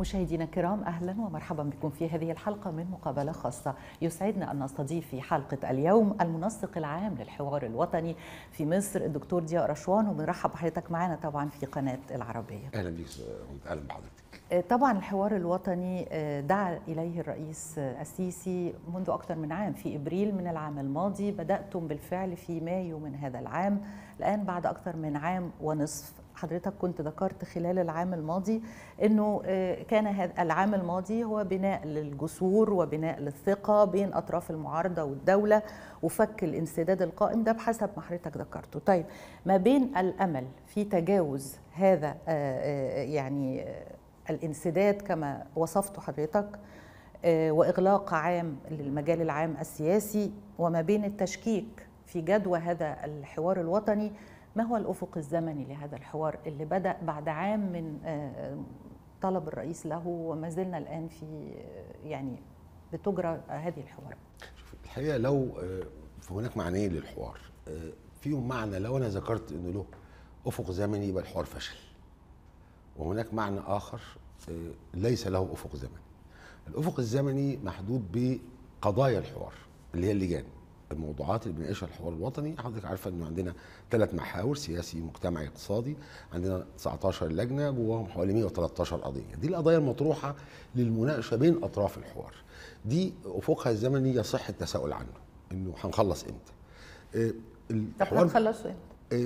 مشاهدينا الكرام اهلا ومرحبا بكم في هذه الحلقه من مقابله خاصه يسعدنا ان نستضيف في حلقه اليوم المنسق العام للحوار الوطني في مصر الدكتور ضياء رشوان وبنرحب بحضرتك معنا طبعا في قناه العربيه اهلا بيك اهلا بحضرتك آه، طبعا الحوار الوطني آه، دعا اليه الرئيس السيسي منذ اكثر من عام في ابريل من العام الماضي بداتم بالفعل في مايو من هذا العام الان بعد اكثر من عام ونصف حضرتك كنت ذكرت خلال العام الماضي انه آه، كان هذا العام الماضي هو بناء للجسور وبناء للثقه بين اطراف المعارضه والدوله وفك الانسداد القائم ده بحسب ما حضرتك ذكرته طيب ما بين الامل في تجاوز هذا آه، آه، يعني الانسداد كما وصفته حضرتك واغلاق عام للمجال العام السياسي وما بين التشكيك في جدوى هذا الحوار الوطني ما هو الأفق الزمني لهذا الحوار اللي بدأ بعد عام من آه، طلب الرئيس له وما زلنا الآن في آه، يعني بتجرى هذه الحوارات الحقيقة لو آه، هناك معنيين للحوار فيهم معنى لو أنا ذكرت أنه له أفق زمني يبقى الحوار فشل وهناك معنى آخر ليس له أفق زمني الأفق الزمني محدود بقضايا الحوار اللي هي اللجان الموضوعات اللي بنناقشها الحوار الوطني حضرتك عارفه انه عندنا ثلاث محاور سياسي مجتمعي اقتصادي عندنا 19 لجنه جواهم حوالي 113 قضيه دي القضايا المطروحه للمناقشه بين اطراف الحوار دي افقها الزمني يصح التساؤل عنه انه هنخلص امتى إيه الحوار هنخلصه امتى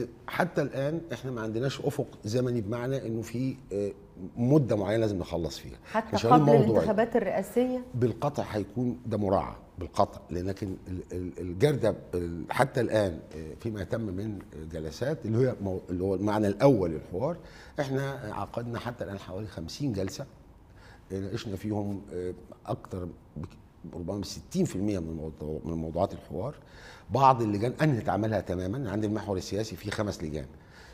آه، حتى الان احنا ما عندناش افق زمني بمعنى انه في آه، مده معينه لازم نخلص فيها حتى قبل الانتخابات الرئاسيه بالقطع هيكون ده مراعى بالقطع لكن الجرده حتى الان آه، فيما تم من جلسات اللي هي اللي هو المعنى الاول للحوار احنا عقدنا حتى الان حوالي 50 جلسه آه، ناقشنا فيهم آه، اكثر ربما 60% من من موضوعات الحوار بعض اللجان انهت عملها تماما عند المحور السياسي في خمس لجان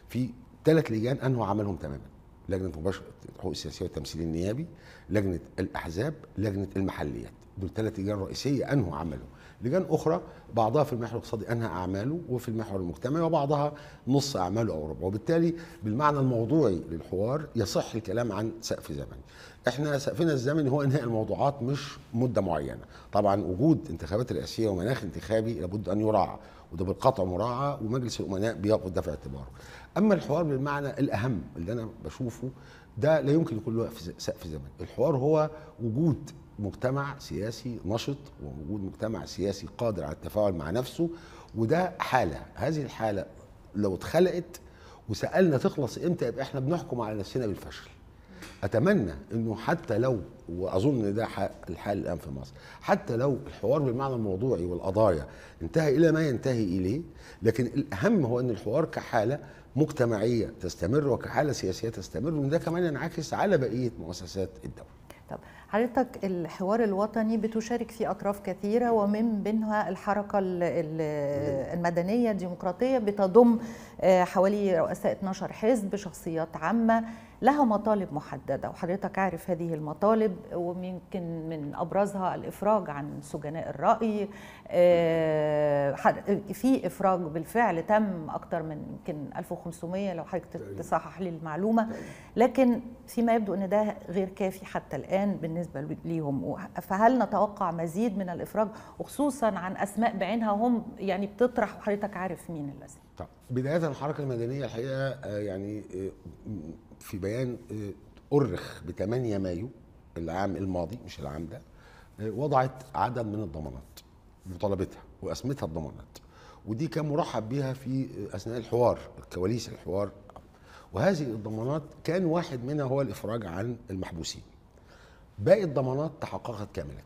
في ثلاث لجان انهوا عملهم تماما لجنه مباشره الحقوق السياسيه والتمثيل النيابي لجنه الاحزاب لجنه المحليات دول ثلاث لجان رئيسيه انهوا عمله لجان اخرى بعضها في المحور الاقتصادي انهى اعماله وفي المحور المجتمعي وبعضها نص اعماله او ربعه وبالتالي بالمعنى الموضوعي للحوار يصح الكلام عن سقف زمني احنا سقفنا الزمني هو انهاء الموضوعات مش مده معينه طبعا وجود انتخابات رئاسيه ومناخ انتخابي لابد ان يراعى وده بالقطع مراعى ومجلس الامناء بياخد ده في اعتباره اما الحوار بالمعنى الاهم اللي انا بشوفه ده لا يمكن يكون له سقف زمن الحوار هو وجود مجتمع سياسي نشط ووجود مجتمع سياسي قادر على التفاعل مع نفسه وده حاله هذه الحاله لو اتخلقت وسالنا تخلص امتى يبقى احنا بنحكم على نفسنا بالفشل اتمنى انه حتى لو واظن ان ده الحال الان في مصر حتى لو الحوار بالمعنى الموضوعي والقضايا انتهى الى ما ينتهي اليه لكن الاهم هو ان الحوار كحاله مجتمعيه تستمر وكحاله سياسيه تستمر وده كمان ينعكس على بقيه مؤسسات الدوله طب حضرتك الحوار الوطني بتشارك فيه اطراف كثيره ومن بينها الحركه المدنيه الديمقراطيه بتضم آه، حوالي رؤساء 12 حزب شخصيات عامه لها مطالب محدده وحضرتك عارف هذه المطالب ويمكن من ابرزها الافراج عن سجناء الراي آه، في افراج بالفعل تم اكثر من يمكن 1500 لو حضرتك تصحح لي المعلومه لكن فيما يبدو ان ده غير كافي حتى الان بالنسبه بالنسبه ليهم فهل نتوقع مزيد من الافراج وخصوصا عن اسماء بعينها هم يعني بتطرح وحضرتك عارف مين الاسماء طب بدايه الحركه المدنيه الحقيقه آه، يعني آه، في بيان آه، ارخ ب 8 مايو العام الماضي مش العام ده وضعت عدد من الضمانات وطلبتها واسمتها الضمانات ودي كان مرحب بها في اثناء الحوار كواليس الحوار وهذه الضمانات كان واحد منها هو الافراج عن المحبوسين باقي الضمانات تحققت كامله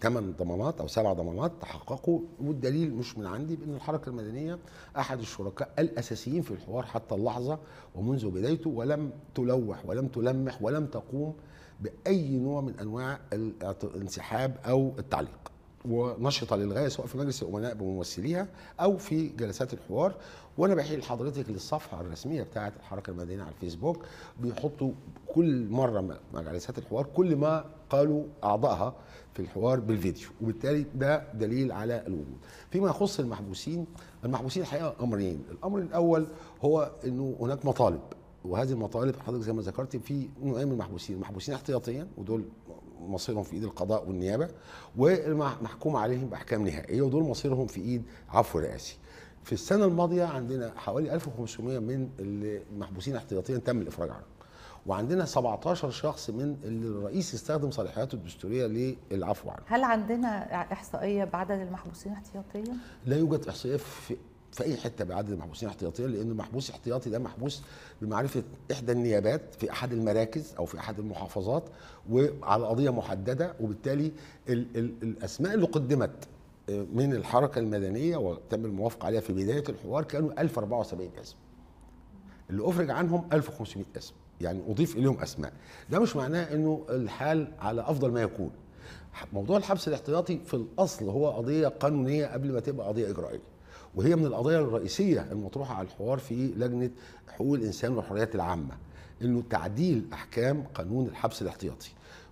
ثمان ضمانات او سبع ضمانات تحققوا والدليل مش من عندي بان الحركه المدنيه احد الشركاء الاساسيين في الحوار حتى اللحظه ومنذ بدايته ولم تلوح ولم تلمح ولم تقوم باي نوع من انواع الانسحاب او التعليق ونشطه للغايه سواء في مجلس الامناء بممثليها او في جلسات الحوار وانا بحيل حضرتك للصفحه الرسميه بتاعه الحركه المدنيه على الفيسبوك بيحطوا كل مره مع جلسات الحوار كل ما قالوا اعضائها في الحوار بالفيديو وبالتالي ده دليل على الوجود فيما يخص المحبوسين المحبوسين الحقيقه امرين الامر الاول هو انه هناك مطالب وهذه المطالب حضرتك زي ما ذكرت في نوعين من المحبوسين المحبوسين احتياطيا ودول مصيرهم في ايد القضاء والنيابه والمحكوم عليهم باحكام نهائيه ودول مصيرهم في ايد عفو رئاسي في السنه الماضيه عندنا حوالي 1500 من المحبوسين احتياطيا تم الافراج عنهم وعندنا 17 شخص من اللي الرئيس استخدم صلاحياته الدستوريه للعفو عنه. هل عندنا احصائيه بعدد المحبوسين احتياطيا؟ لا يوجد احصائيه في في اي حته بعدد المحبوسين احتياطيا لان المحبوس الاحتياطي ده محبوس بمعرفه احدى النيابات في احد المراكز او في احد المحافظات وعلى قضيه محدده وبالتالي الـ الـ الاسماء اللي قدمت آه، من الحركه المدنيه وتم الموافقه عليها في بدايه الحوار كانوا 1074 اسم اللي افرج عنهم 1500 اسم يعني اضيف اليهم اسماء ده مش معناه انه الحال على افضل ما يكون موضوع الحبس الاحتياطي في الاصل هو قضيه قانونيه قبل ما تبقى قضيه اجرائيه وهي من القضايا الرئيسيه المطروحه على الحوار في لجنه حقوق الانسان والحريات العامه انه تعديل احكام قانون الحبس الاحتياطي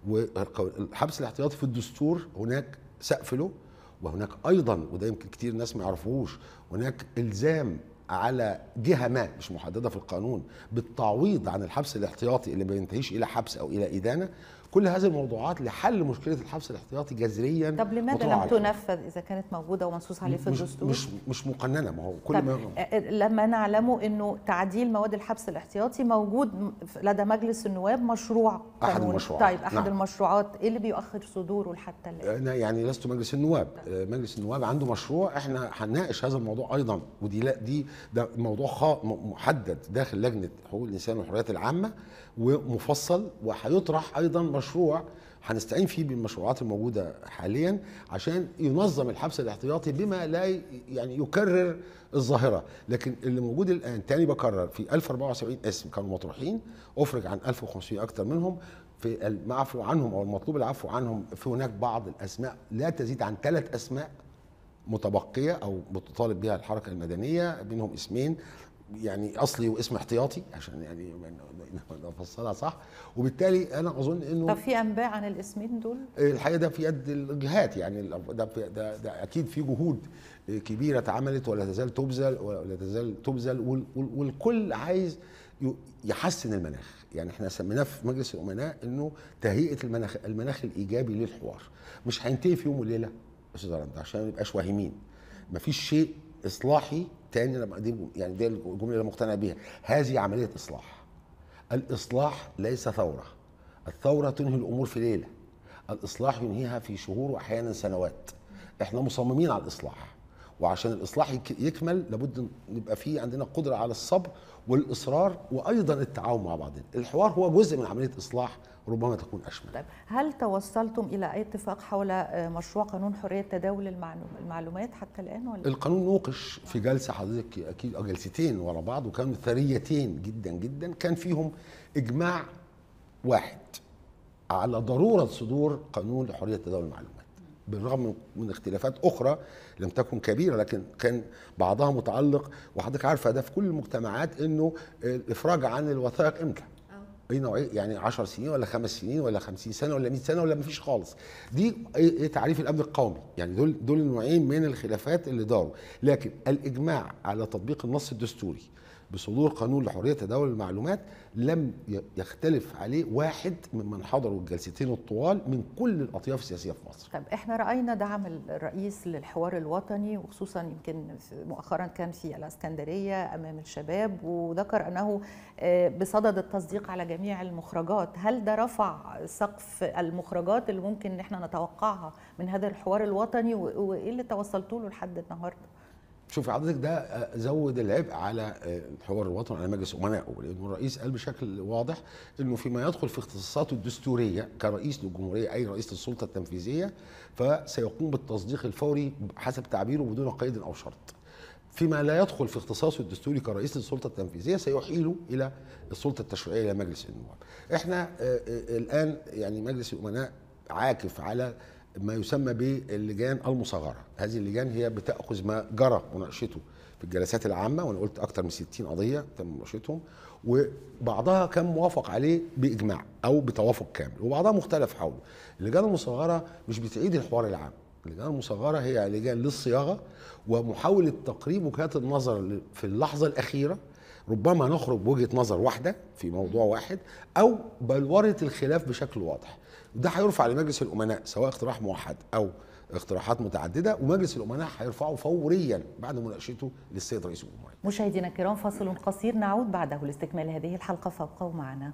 والحبس الاحتياطي في الدستور هناك سقف له وهناك ايضا وده يمكن كتير ناس ما يعرفوهوش هناك الزام على جهه ما مش محدده في القانون بالتعويض عن الحبس الاحتياطي اللي ما ينتهيش الى حبس او الى ادانه كل هذه الموضوعات لحل مشكله الحبس الاحتياطي جذريا طب لماذا لم تنفذ اذا كانت موجوده ومنصوص عليه في الدستور؟ مش مش مقننه ما هو كل ما آه، آه، لما نعلمه انه تعديل مواد الحبس الاحتياطي موجود لدى مجلس النواب مشروع احد المشروعات طيب احد نعم. المشروعات ايه اللي بيؤخر صدوره حتى الان؟ انا يعني لست مجلس النواب آه، مجلس النواب عنده مشروع احنا هنناقش هذا الموضوع ايضا ودي لا دي ده موضوع محدد داخل لجنه حقوق الانسان والحريات العامه ومفصل وهيطرح ايضا مشروع هنستعين فيه بالمشروعات الموجوده حاليا عشان ينظم الحبس الاحتياطي بما لا يعني يكرر الظاهره لكن اللي موجود الان تاني بكرر في 1074 اسم كانوا مطروحين افرج عن 1500 اكثر منهم في المعفو عنهم او المطلوب العفو عنهم في هناك بعض الاسماء لا تزيد عن ثلاث اسماء متبقيه او بتطالب بها الحركه المدنيه منهم اسمين يعني اصلي واسم احتياطي عشان يعني افصلها صح وبالتالي انا اظن انه طب في انباء عن الاسمين دول؟ الحقيقه ده في يد الجهات يعني ده ده, ده اكيد في جهود كبيره اتعملت ولا تزال تبذل ولا تزال تبذل والكل عايز يحسن المناخ يعني احنا سميناه في مجلس الامناء انه تهيئه المناخ المناخ الايجابي للحوار مش هينتهي في يوم وليله استاذ عشان ما نبقاش واهمين مفيش شيء اصلاحي تاني لما دي يعني دي الجمله اللي مقتنع بيها هذه عمليه اصلاح الاصلاح ليس ثوره الثوره تنهي الامور في ليله الاصلاح ينهيها في شهور واحيانا سنوات احنا مصممين على الاصلاح وعشان الاصلاح يكمل لابد نبقى فيه عندنا قدره على الصبر والاصرار وايضا التعاون مع بعضنا الحوار هو جزء من عمليه اصلاح ربما تكون اشمل طيب هل توصلتم الى اي اتفاق حول آه، مشروع قانون حريه تداول المعلومات حتى الان ولا القانون نوقش في جلسه حضرتك اكيد جلستين ورا بعض وكانوا ثريتين جدا جدا كان فيهم اجماع واحد على ضروره صدور قانون لحريه تداول المعلومات بالرغم من اختلافات اخرى لم تكن كبيره لكن كان بعضها متعلق وحضرتك عارفه ده في كل المجتمعات انه الافراج عن الوثائق امتى؟ أه. اي نوعيه يعني 10 سنين ولا خمس سنين ولا 50 سنه ولا 100 سنه ولا مفيش خالص دي ايه, إيه تعريف الامن القومي يعني دول دول نوعين من الخلافات اللي داروا لكن الاجماع على تطبيق النص الدستوري بصدور قانون لحريه تداول المعلومات لم يختلف عليه واحد ممن حضروا الجلستين الطوال من كل الاطياف السياسيه في مصر. طب احنا راينا دعم الرئيس للحوار الوطني وخصوصا يمكن مؤخرا كان في الاسكندريه امام الشباب وذكر انه آه، بصدد التصديق على جميع المخرجات، هل ده رفع سقف المخرجات اللي ممكن ان احنا نتوقعها من هذا الحوار الوطني وايه اللي توصلتوا له لحد النهارده؟ شوف حضرتك ده آه، زود العبء على آه، حوار الوطن على مجلس امنائه والرئيس الرئيس قال بشكل واضح انه فيما يدخل في اختصاصاته الدستوريه كرئيس للجمهوريه اي رئيس للسلطه التنفيذيه فسيقوم بالتصديق الفوري حسب تعبيره بدون قيد او شرط. فيما لا يدخل في اختصاصه الدستوري كرئيس للسلطه التنفيذيه سيحيله الى السلطه التشريعيه الى مجلس النواب. احنا آه، الان يعني مجلس الامناء عاكف على ما يسمى باللجان المصغره هذه اللجان هي بتاخذ ما جرى مناقشته في الجلسات العامه وانا قلت اكثر من 60 قضيه تم مناقشتهم وبعضها كان موافق عليه باجماع او بتوافق كامل وبعضها مختلف حوله اللجان المصغره مش بتعيد الحوار العام اللجان المصغره هي لجان للصياغه ومحاوله تقريب وجهات النظر في اللحظه الاخيره ربما نخرج بوجهه نظر واحده في موضوع واحد او بلوره الخلاف بشكل واضح ده هيرفع لمجلس الامناء سواء اقتراح موحد او اقتراحات متعدده ومجلس الامناء هيرفعه فوريا بعد مناقشته للسيد رئيس الجمهوريه. مشاهدينا الكرام فاصل قصير نعود بعده لاستكمال هذه الحلقه فابقوا معنا.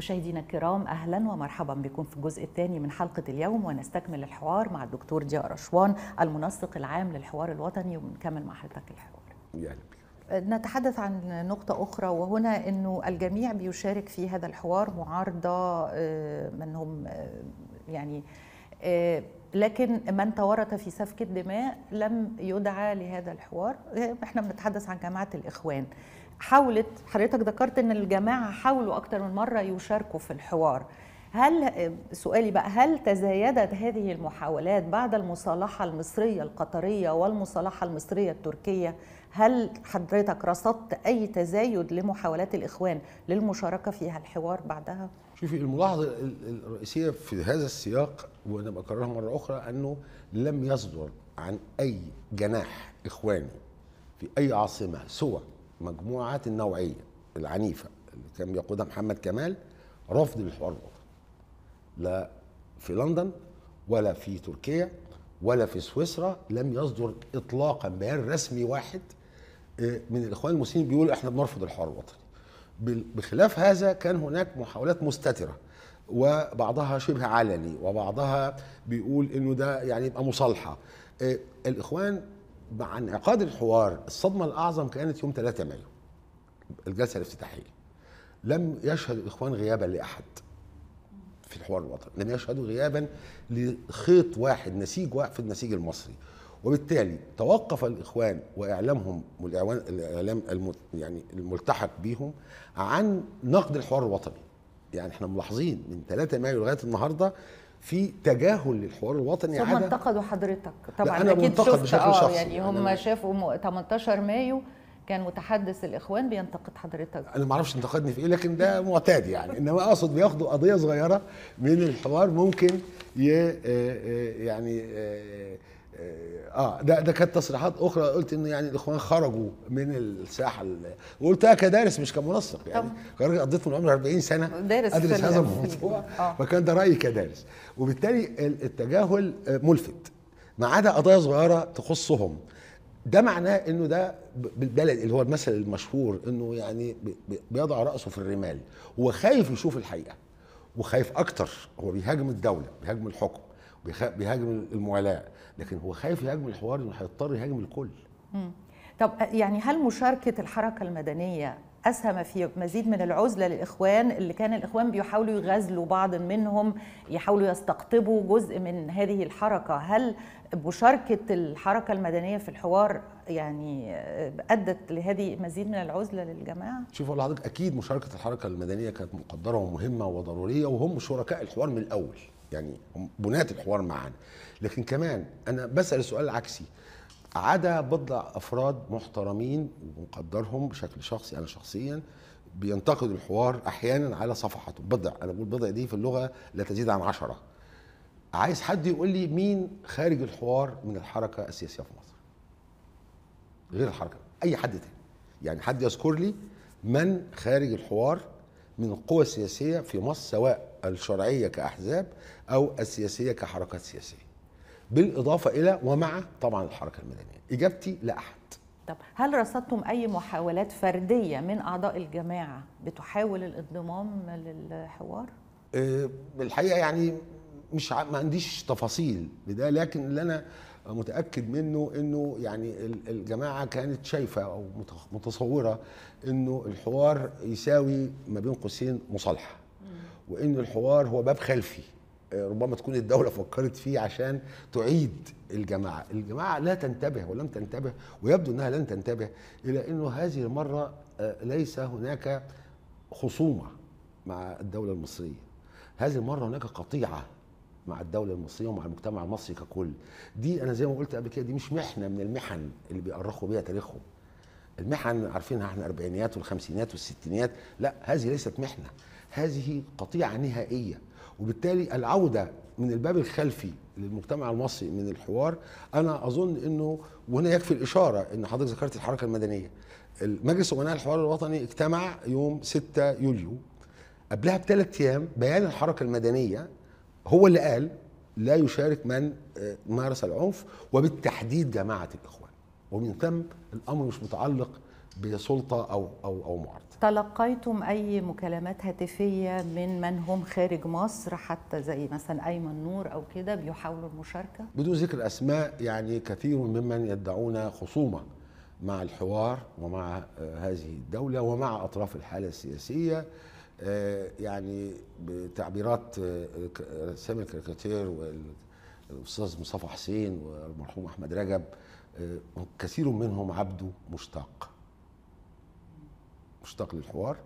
مشاهدينا الكرام اهلا ومرحبا بكم في الجزء الثاني من حلقه اليوم ونستكمل الحوار مع الدكتور ضياء رشوان المنسق العام للحوار الوطني ونكمل مع حضرتك الحوار. يعني. نتحدث عن نقطة أخرى وهنا أنه الجميع بيشارك في هذا الحوار معارضة آه، من هم آه، يعني آه، لكن من تورط في سفك الدماء لم يدعى لهذا الحوار احنا بنتحدث عن جماعه الاخوان حاولت حضرتك ذكرت ان الجماعه حاولوا اكثر من مره يشاركوا في الحوار هل سؤالي بقى هل تزايدت هذه المحاولات بعد المصالحة المصرية القطرية والمصالحة المصرية التركية هل حضرتك رصدت أي تزايد لمحاولات الإخوان للمشاركة في الحوار بعدها؟ شوفي الملاحظه الرئيسيه في هذا السياق وانا بكررها مره اخرى انه لم يصدر عن اي جناح اخواني في اي عاصمه سوى مجموعات النوعيه العنيفه اللي كان بيقودها محمد كمال رفض للحوار الوطني لا في لندن ولا في تركيا ولا في سويسرا لم يصدر اطلاقا بيان رسمي واحد آه، من الاخوان المسلمين بيقول احنا بنرفض الحوار الوطني بخلاف هذا كان هناك محاولات مستتره وبعضها شبه علني وبعضها بيقول انه ده يعني يبقى مصالحه آه، الاخوان مع انعقاد الحوار الصدمه الاعظم كانت يوم 3 مايو الجلسه الافتتاحيه لم يشهد الاخوان غيابا لاحد في الحوار الوطني لم يشهدوا غيابا لخيط واحد نسيج واحد في النسيج المصري وبالتالي توقف الاخوان واعلامهم والاعلام الاعلام يعني الملتحق بيهم عن نقد الحوار الوطني يعني احنا ملاحظين من 3 مايو لغايه النهارده في تجاهل للحوار الوطني ثم عادة انتقدوا حضرتك طبعا انا اكيد شفت اه يعني هم شافوا 18 مايو كان متحدث الاخوان بينتقد حضرتك انا ما اعرفش انتقدني في ايه لكن ده معتاد يعني انما اقصد بياخدوا قضيه صغيره من الحوار ممكن آه، آه، يعني آه، آه،, اه ده ده كانت تصريحات اخرى قلت انه يعني الاخوان خرجوا من الساحه وقلتها كدارس مش كمنسق يعني راجل قضيت من عمري 40 سنه دارس ادرس هذا الموضوع آه. فكان ده رايي كدارس وبالتالي التجاهل آه، ملفت ما عدا قضايا صغيره تخصهم ده معناه انه ده بالبلد اللي هو المثل المشهور انه يعني بيضع راسه في الرمال هو خايف يشوف الحقيقه وخايف اكتر هو بيهاجم الدوله بيهاجم الحكم بيهاجم الموالاه لكن هو خايف يهاجم الحوار انه هيضطر يهاجم الكل طب يعني هل مشاركه الحركه المدنيه اسهم في مزيد من العزله للاخوان اللي كان الاخوان بيحاولوا يغزلوا بعض منهم يحاولوا يستقطبوا جزء من هذه الحركه هل مشاركه الحركه المدنيه في الحوار يعني ادت لهذه مزيد من العزله للجماعه شوف لحضرتك اكيد مشاركه الحركه المدنيه كانت مقدره ومهمه وضروريه وهم شركاء الحوار من الاول يعني بناة الحوار معانا لكن كمان أنا بسأل سؤال عكسي عدا بضع أفراد محترمين ومقدرهم بشكل شخصي أنا شخصيا بينتقدوا الحوار أحيانا على صفحته بضع أنا بقول بضع دي في اللغة لا تزيد عن عشرة عايز حد يقول لي مين خارج الحوار من الحركة السياسية في مصر غير الحركة أي حد تاني يعني حد يذكر لي من خارج الحوار من القوى السياسية في مصر سواء الشرعيه كاحزاب او السياسيه كحركات سياسيه بالاضافه الى ومع طبعا الحركه المدنيه اجابتي لا احد طب هل رصدتم اي محاولات فرديه من اعضاء الجماعه بتحاول الانضمام للحوار أه الحقيقه يعني مش ما عنديش تفاصيل بده لكن اللي انا متاكد منه انه يعني الجماعه كانت شايفه او متصوره انه الحوار يساوي ما بين قوسين مصالحه وان الحوار هو باب خلفي آه، ربما تكون الدولة فكرت فيه عشان تعيد الجماعة الجماعة لا تنتبه ولم تنتبه ويبدو أنها لن تنتبه إلى أنه هذه المرة آه، ليس هناك خصومة مع الدولة المصرية هذه المرة هناك قطيعة مع الدولة المصرية ومع المجتمع المصري ككل دي أنا زي ما قلت قبل كده دي مش محنة من المحن اللي بيأرخوا بيها تاريخهم المحن عارفينها احنا الاربعينيات والخمسينات والستينيات لا هذه ليست محنه هذه قطيعه نهائيه وبالتالي العوده من الباب الخلفي للمجتمع المصري من الحوار انا اظن انه وهنا يكفي الاشاره ان حضرتك ذكرت الحركه المدنيه مجلس امناء الحوار الوطني اجتمع يوم 6 يوليو قبلها بثلاث ايام بيان الحركه المدنيه هو اللي قال لا يشارك من آه، مارس العنف وبالتحديد جماعه الاخوان ومن ثم الامر مش متعلق بسلطه او او او معارضه. تلقيتم اي مكالمات هاتفيه من من هم خارج مصر حتى زي مثلا ايمن نور او كده بيحاولوا المشاركه؟ بدون ذكر اسماء يعني كثير ممن يدعون خصومه مع الحوار ومع آه، هذه الدوله ومع اطراف الحاله السياسيه آه، يعني بتعبيرات رسام آه، الكاريكاتير والاستاذ مصطفى حسين والمرحوم احمد رجب آه، كثير منهم عبده مشتاق مشتاق للحوار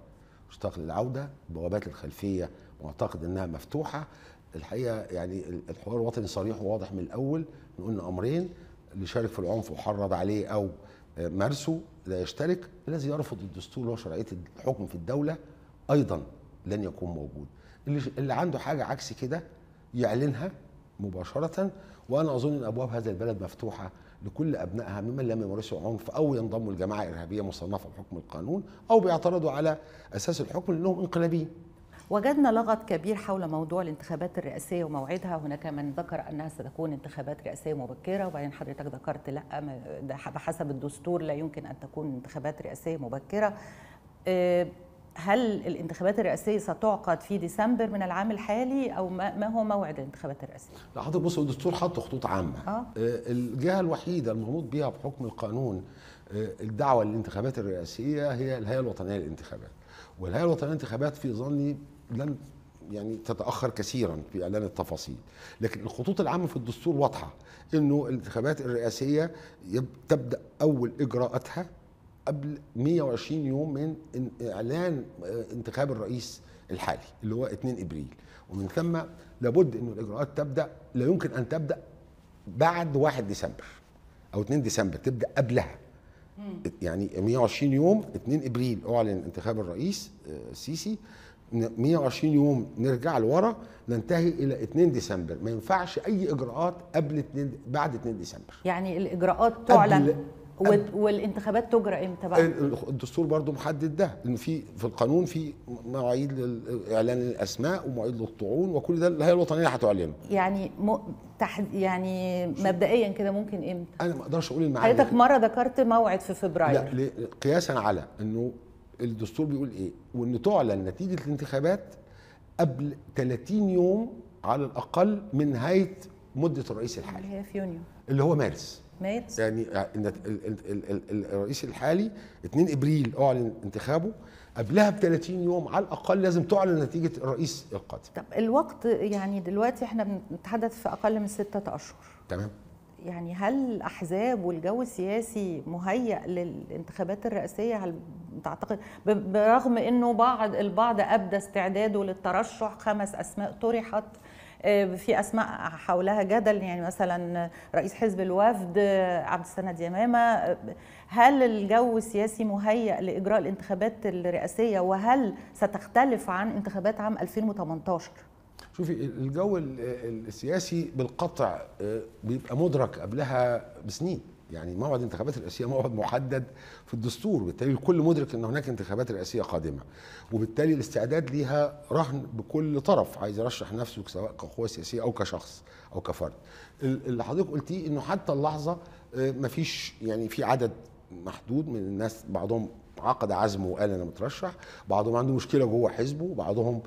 مشتاق للعوده بوابات الخلفيه معتقد انها مفتوحه الحقيقه يعني الحوار الوطني صريح وواضح من الاول قلنا امرين اللي شارك في العنف وحرض عليه او آه، مارسه لا يشترك الذي يرفض الدستور وشرعيه الحكم في الدوله ايضا لن يكون موجود اللي, اللي عنده حاجه عكس كده يعلنها مباشره وانا اظن ان ابواب هذا البلد مفتوحه لكل أبنائها ممن لم يمارسوا عنف أو ينضموا لجماعة إرهابية مصنفة بحكم القانون أو بيعترضوا على أساس الحكم لأنهم انقلابيين وجدنا لغط كبير حول موضوع الانتخابات الرئاسية وموعدها هناك من ذكر أنها ستكون انتخابات رئاسية مبكرة وبعدين حضرتك ذكرت لا بحسب الدستور لا يمكن أن تكون انتخابات رئاسية مبكرة آه، هل الانتخابات الرئاسيه ستعقد في ديسمبر من العام الحالي او ما هو موعد الانتخابات الرئاسيه؟ لا حضرتك بص الدستور حط خطوط عامه آه. آه، الجهه الوحيده المنوط بها بحكم القانون آه، الدعوه للانتخابات الرئاسيه هي الهيئه الوطنيه للانتخابات والهيئه الوطنيه للانتخابات في ظني لن يعني تتاخر كثيرا في اعلان التفاصيل لكن الخطوط العامه في الدستور واضحه انه الانتخابات الرئاسيه تبدا اول اجراءاتها قبل 120 يوم من اعلان آه، انتخاب الرئيس الحالي اللي هو 2 ابريل ومن ثم لابد ان الاجراءات تبدا لا يمكن ان تبدا بعد 1 ديسمبر او 2 ديسمبر تبدا قبلها يعني 120 يوم 2 ابريل اعلن انتخاب الرئيس السيسي آه، 120 يوم نرجع لورا ننتهي الى 2 ديسمبر ما ينفعش اي اجراءات قبل 2 بعد 2 ديسمبر يعني الاجراءات تعلن والانتخابات تجرى امتى بقى؟ الدستور برضه محدد ده ان في في القانون في مواعيد لاعلان الاسماء ومواعيد للطعون وكل ده الهيئه الوطنيه هتعلنه يعني م... تح... يعني مبدئيا كده ممكن امتى؟ انا ما اقدرش اقول المعايير حضرتك مره ذكرت موعد في فبراير لا قياسا على انه الدستور بيقول ايه؟ وان تعلن نتيجه الانتخابات قبل 30 يوم على الاقل من نهايه مده الرئيس الحالي اللي هي في يونيو اللي هو مارس مات يعني آه، الرئيس الحالي 2 ابريل اعلن انتخابه قبلها ب 30 يوم على الاقل لازم تعلن نتيجه الرئيس القادم طب الوقت يعني دلوقتي احنا بنتحدث في اقل من ستة اشهر تمام يعني هل الاحزاب والجو السياسي مهيئ للانتخابات الرئاسيه هل تعتقد برغم انه بعض البعض ابدى استعداده للترشح خمس اسماء طرحت آه، في اسماء حولها جدل يعني مثلا رئيس حزب الوفد آه، عبد السند يمامه آه، هل الجو السياسي مهيئ لاجراء الانتخابات الرئاسيه وهل ستختلف عن انتخابات عام 2018 شوفي الجو السياسي بالقطع بيبقى مدرك قبلها بسنين يعني موعد انتخابات الرئاسيه موعد محدد في الدستور وبالتالي الكل مدرك ان هناك انتخابات رئاسيه قادمه وبالتالي الاستعداد ليها رهن بكل طرف عايز يرشح نفسه سواء كقوه سياسيه او كشخص او كفرد اللي حضرتك قلتيه انه حتى اللحظه آه، مفيش يعني في عدد محدود من الناس بعضهم عقد عزمه وقال انا مترشح بعضهم عنده مشكله جوه حزبه بعضهم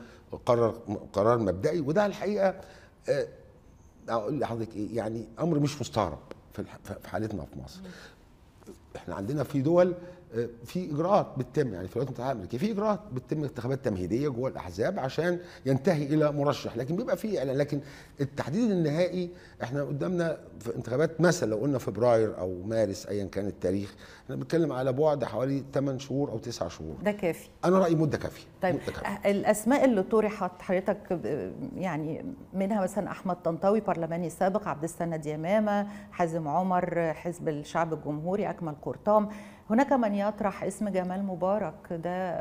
قرر قرار مبدئي وده الحقيقه آه، اقول لحضرتك ايه يعني امر مش مستغرب في حالتنا في مصر احنا عندنا في دول آه، في اجراءات بتتم يعني في الولايات المتحده الامريكيه في اجراءات بتتم انتخابات تمهيديه جوه الاحزاب عشان ينتهي الى مرشح لكن بيبقى في اعلان لكن التحديد النهائي احنا قدامنا في انتخابات مثلا لو قلنا فبراير او مارس ايا كان التاريخ احنا بنتكلم على بعد حوالي 8 شهور او 9 شهور ده كافي انا رايي مده كافيه طيب مدة كافية. أه، الاسماء اللي طرحت حضرتك آه، يعني منها مثلا احمد طنطاوي برلماني سابق عبد السند ديمامه حازم عمر حزب الشعب الجمهوري اكمل قرطام هناك من يطرح اسم جمال مبارك ده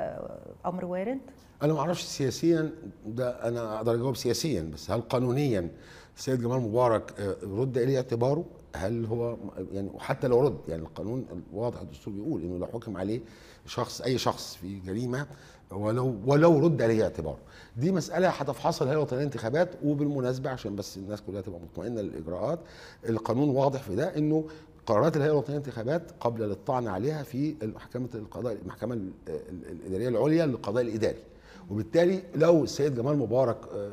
امر وارد انا ما اعرفش سياسيا ده انا اقدر اجاوب سياسيا بس هل قانونيا السيد جمال مبارك آه، رد اليه اعتباره هل هو يعني وحتى لو رد يعني القانون واضح الدستور بيقول انه لو حكم عليه شخص اي شخص في جريمه ولو ولو رد عليه اعتباره دي مساله هتفحصها الهيئه الوطنيه للانتخابات وبالمناسبه عشان بس الناس كلها تبقى مطمئنه للاجراءات القانون واضح في ده انه قرارات الهيئه الوطنيه للانتخابات قبل للطعن عليها في محكمه القضاء المحكمه الاداريه العليا للقضاء الاداري وبالتالي لو السيد جمال مبارك آه،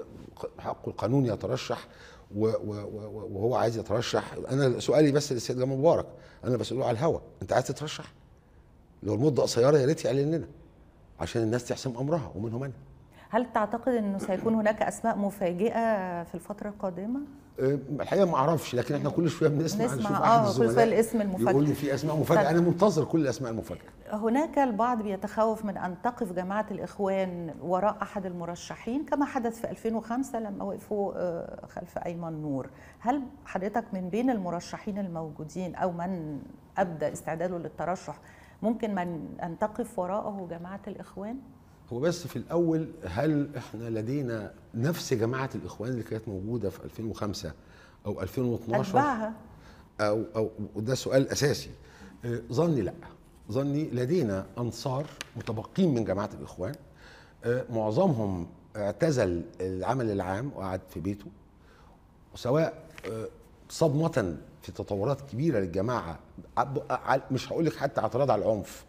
حقه القانوني يترشح وهو عايز يترشح انا سؤالي بس للسيد جمال مبارك انا بساله على الهوا انت عايز تترشح لو المده قصيره يا ريت يعلن لنا عشان الناس تحسم امرها ومنهم انا هل تعتقد انه سيكون هناك اسماء مفاجئه في الفتره القادمه آه، الحقيقه ما اعرفش لكن احنا كل شويه بنسمع نسمع اه كل شويه الاسم المفاجئ يقول في اسماء مفاجئه انا منتظر كل الاسماء المفاجئه هناك البعض بيتخوف من ان تقف جماعه الاخوان وراء احد المرشحين كما حدث في 2005 لما وقفوا خلف ايمن نور هل حضرتك من بين المرشحين الموجودين او من ابدى استعداده للترشح ممكن من ان تقف وراءه جماعه الاخوان هو بس في الاول هل احنا لدينا نفس جماعه الاخوان اللي كانت موجوده في 2005 او 2012 أتبعها. او او وده سؤال اساسي آه، ظني لا ظني لدينا انصار متبقين من جماعه الاخوان آه، معظمهم اعتزل العمل العام وقعد في بيته سواء آه، صدمه في تطورات كبيره للجماعه مش هقول لك حتى اعتراض على العنف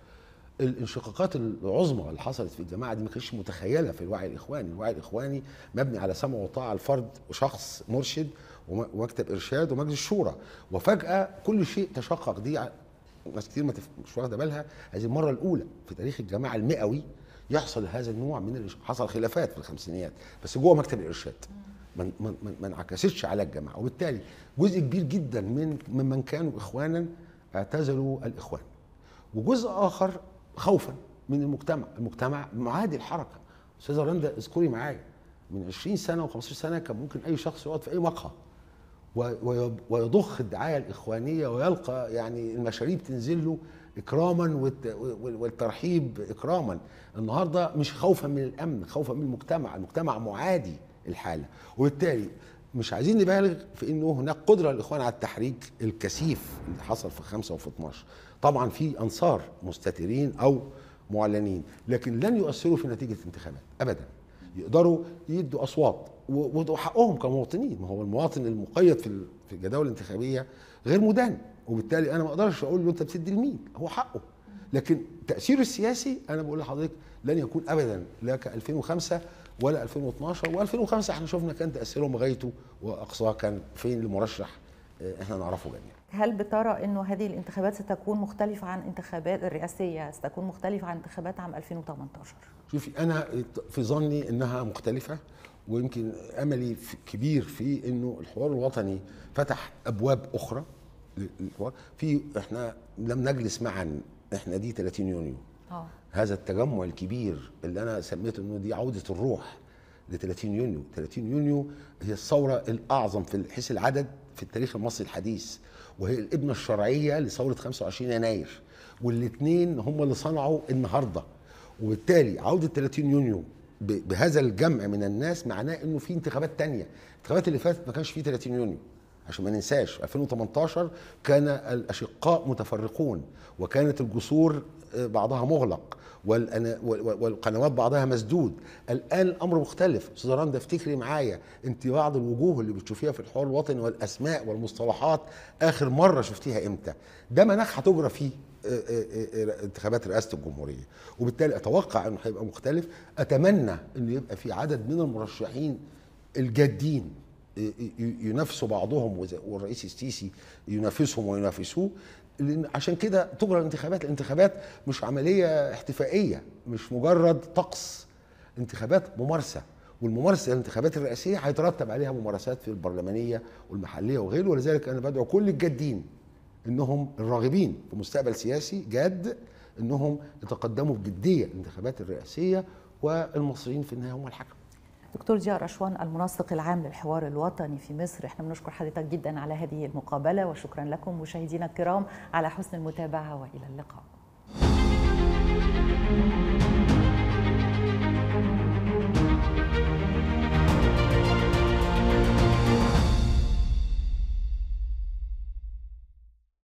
الانشقاقات العظمى اللي حصلت في الجماعه دي ما كانتش متخيله في الوعي الاخواني، الوعي الاخواني مبني على سمع وطاعه الفرد وشخص مرشد ومكتب ارشاد ومجلس شورى، وفجاه كل شيء تشقق دي ناس كتير ما تف... مش واخده بالها هذه المره الاولى في تاريخ الجماعه المئوي يحصل هذا النوع من حصل خلافات في الخمسينيات بس جوه مكتب الارشاد ما من... من... من... انعكستش على الجماعه وبالتالي جزء كبير جدا من ممن كانوا اخوانا اعتزلوا الاخوان وجزء اخر خوفا من المجتمع المجتمع معادي الحركه استاذه رندا اذكري معايا من 20 سنه و15 سنه كان ممكن اي شخص يقعد في اي مقهى ويضخ الدعايه الاخوانيه ويلقى يعني المشاريب تنزل له اكراما والترحيب اكراما النهارده مش خوفا من الامن خوفا من المجتمع المجتمع معادي الحاله وبالتالي مش عايزين نبالغ في انه هناك قدره للاخوان على التحريك الكثيف اللي حصل في 5 وفي 12 طبعا في انصار مستترين او معلنين لكن لن يؤثروا في نتيجه الانتخابات ابدا يقدروا يدوا اصوات وحقهم كمواطنين ما هو المواطن المقيد في في الجداول الانتخابيه غير مدان وبالتالي انا ما اقدرش اقول له انت بتدي لمين هو حقه لكن تاثيره السياسي انا بقول لحضرتك لن يكون ابدا لا ك 2005 ولا 2012 و2005 احنا شفنا كان تاثيره غايته واقصاه كان فين المرشح آه، احنا نعرفه جميعا هل بترى انه هذه الانتخابات ستكون مختلفه عن انتخابات الرئاسيه ستكون مختلفه عن انتخابات عام 2018 شوفي انا في ظني انها مختلفه ويمكن املي كبير في انه الحوار الوطني فتح ابواب اخرى للحوار في احنا لم نجلس معا احنا دي 30 يونيو أوه. هذا التجمع الكبير اللي انا سميته انه دي عوده الروح ل 30 يونيو 30 يونيو هي الثوره الاعظم في حيث العدد في التاريخ المصري الحديث وهي الابنه الشرعيه لثوره 25 يناير والاثنين هم اللي صنعوا النهارده وبالتالي عوده 30 يونيو بهذا الجمع من الناس معناه انه في انتخابات تانية الانتخابات اللي فاتت ما كانش فيه 30 يونيو عشان ما ننساش 2018 كان الاشقاء متفرقون وكانت الجسور آه، بعضها مغلق والقنوات بعضها مسدود الان الامر مختلف استاذ رندا افتكري معايا انت بعض الوجوه اللي بتشوفيها في الحوار الوطني والاسماء والمصطلحات اخر مره شفتيها امتى ده مناخ هتجرى فيه آه، آه، انتخابات رئاسه الجمهوريه وبالتالي اتوقع انه هيبقى مختلف اتمنى انه يبقى في عدد من المرشحين الجادين ينافسوا بعضهم والرئيس السيسي ينافسهم وينافسوه لان عشان كده تجرى الانتخابات الانتخابات مش عمليه احتفائيه مش مجرد طقس انتخابات ممارسه والممارسه الانتخابات الرئاسيه هيترتب عليها ممارسات في البرلمانيه والمحليه وغيره ولذلك انا بدعو كل الجادين انهم الراغبين في مستقبل سياسي جاد انهم يتقدموا بجديه الانتخابات الرئاسيه والمصريين في النهايه هم الحكم دكتور ديار رشوان المنسق العام للحوار الوطني في مصر احنا بنشكر حضرتك جدا على هذه المقابلة وشكرا لكم مشاهدينا الكرام على حسن المتابعة وإلى اللقاء